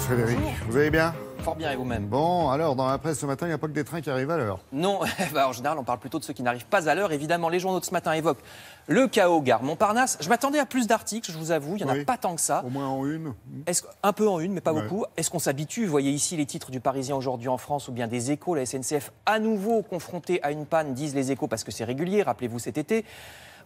Frédéric, vous allez bien Fort bien et vous-même. Bon, alors, dans la presse ce matin, il n'y a pas que des trains qui arrivent à l'heure. Non, eh ben, en général, on parle plutôt de ceux qui n'arrivent pas à l'heure. Évidemment, les journaux de ce matin évoquent le chaos gare Montparnasse. Je m'attendais à plus d'articles, je vous avoue, il n'y en a pas tant que ça. Au moins en une. Est-ce un peu en une, mais pas beaucoup. Est-ce qu'on s'habitue Vous voyez ici les titres du Parisien aujourd'hui en France ou bien des échos. La SNCF à nouveau confrontée à une panne, disent les échos, parce que c'est régulier, rappelez-vous cet été.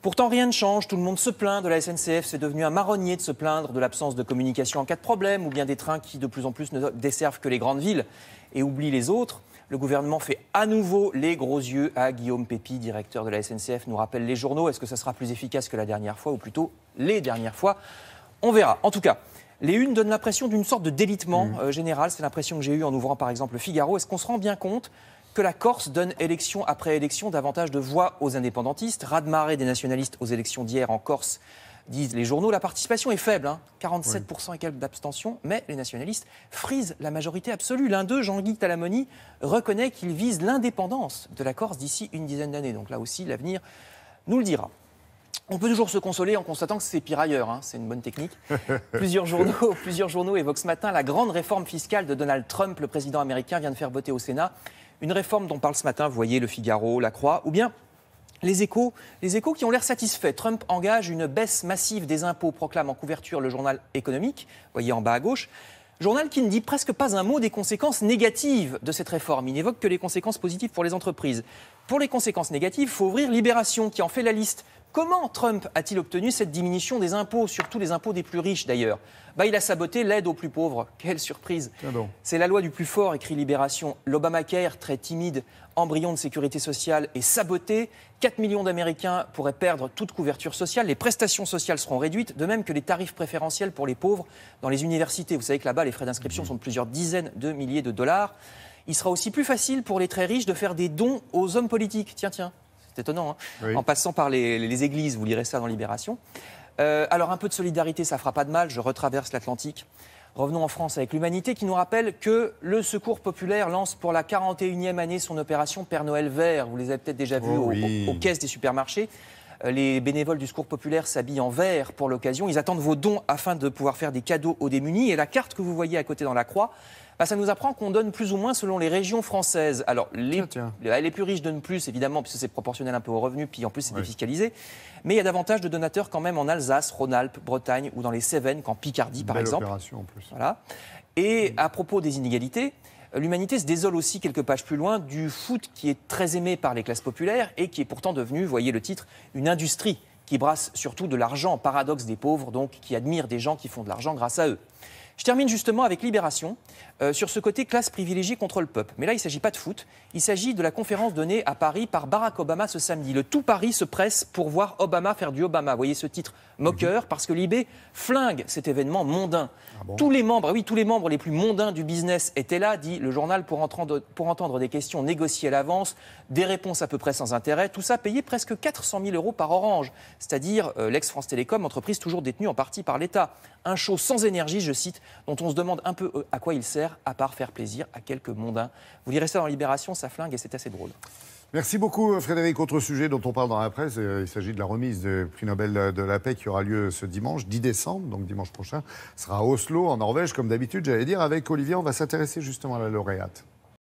Pourtant, rien ne change. Tout le monde se plaint de la SNCF. C'est devenu un marronnier de se plaindre de l'absence de communication en cas de problème ou bien des trains qui, de plus en plus, ne desservent que les grandes villes et oublient les autres. Le gouvernement fait à nouveau les gros yeux à Guillaume Pépi, directeur de la SNCF, nous rappelle les journaux. Est-ce que ça sera plus efficace que la dernière fois ou plutôt les dernières fois On verra. En tout cas, les unes donnent l'impression d'une sorte de délitement mmh. euh, général. C'est l'impression que j'ai eue en ouvrant par exemple le Figaro. Est-ce qu'on se rend bien compte que la Corse donne élection après élection davantage de voix aux indépendantistes. Rademarrer des nationalistes aux élections d'hier en Corse, disent les journaux. La participation est faible, 47% hein, et quelques d'abstention, mais les nationalistes frisent la majorité absolue. L'un d'eux, Jean-Guy Talamoni, reconnaît qu'il vise l'indépendance de la Corse d'ici une dizaine d'années. Donc là aussi, l'avenir nous le dira. On peut toujours se consoler en constatant que c'est pire ailleurs, hein. c'est une bonne technique. plusieurs, journaux, plusieurs journaux évoquent ce matin la grande réforme fiscale de Donald Trump. Le président américain vient de faire voter au Sénat une réforme dont parle ce matin, vous voyez, Le Figaro, La Croix, ou bien les échos, les échos qui ont l'air satisfaits. Trump engage une baisse massive des impôts, proclame en couverture le journal économique, voyez en bas à gauche. Journal qui ne dit presque pas un mot des conséquences négatives de cette réforme. Il n'évoque que les conséquences positives pour les entreprises. Pour les conséquences négatives, il faut ouvrir Libération, qui en fait la liste. Comment Trump a-t-il obtenu cette diminution des impôts, surtout les impôts des plus riches d'ailleurs bah, Il a saboté l'aide aux plus pauvres. Quelle surprise C'est la loi du plus fort, écrit Libération. L'Obamacare, très timide, embryon de sécurité sociale, est saboté. 4 millions d'Américains pourraient perdre toute couverture sociale. Les prestations sociales seront réduites, de même que les tarifs préférentiels pour les pauvres dans les universités. Vous savez que là-bas, les frais d'inscription sont de plusieurs dizaines de milliers de dollars. Il sera aussi plus facile pour les très riches de faire des dons aux hommes politiques. Tiens, tiens c'est étonnant, hein. en passant par les, églises, vous lirez ça dans Libération. Euh, alors un peu de solidarité, ça fera pas de mal, je retraverse l'Atlantique. Revenons en France avec l'Humanité qui nous rappelle que le Secours populaire lance pour la 41e année son opération Père Noël vert. Vous les avez peut-être déjà vus oh aux, caisses des supermarchés. Les bénévoles du Secours populaire s'habillent en vert pour l'occasion. Ils attendent vos dons afin de pouvoir faire des cadeaux aux démunis. Et la carte que vous voyez à côté dans la croix, bah, ça nous apprend qu'on donne plus ou moins selon les régions françaises. Alors, les, plus riches donnent plus, évidemment, puisque c'est proportionnel un peu aux revenus, puis en plus, c'est défiscalisé. Mais il y a davantage de donateurs quand même en Alsace, Rhône-Alpes, Bretagne ou dans les Cévennes qu'en Picardie, par exemple. Et à propos des inégalités, l'humanité se désole aussi quelques pages plus loin du foot qui est très aimé par les classes populaires et qui est pourtant devenu, voyez le titre, une industrie qui brasse surtout de l'argent, paradoxe des pauvres, donc qui admirent des gens qui font de l'argent grâce à eux. Je termine justement avec Libération, euh, sur ce côté classe privilégiée contre le peuple. Mais là, il ne s'agit pas de foot, il s'agit de la conférence donnée à Paris par Barack Obama ce samedi. Le tout Paris se presse pour voir Obama faire du Obama. Vous voyez ce titre moqueur, mhm. parce que l'IB flingue cet événement mondain. Ah tous les membres, ah oui, tous les membres les plus mondains du business étaient là, dit le journal, pour entendre, pour entendre des questions négociées à l'avance, des réponses à peu près sans intérêt, tout ça payé presque 400 000 euros par Orange, c'est-à-dire euh, l'ex-France Télécom, entreprise toujours détenue en partie par l'État. Un show sans énergie, je cite, dont on se demande un peu euh, à quoi il sert, à part faire plaisir à quelques mondains. Vous lirez ça dans Libération, ça flingue et c'est assez drôle. Merci beaucoup euh, Frédéric. Autre sujet dont on parle dans la presse, euh, il s'agit de la remise du prix Nobel de la paix qui aura lieu ce dimanche, 10 décembre, donc dimanche prochain, sera à Oslo, en Norvège, comme d'habitude, j'allais dire, avec Olivier, on va s'intéresser justement à la lauréate.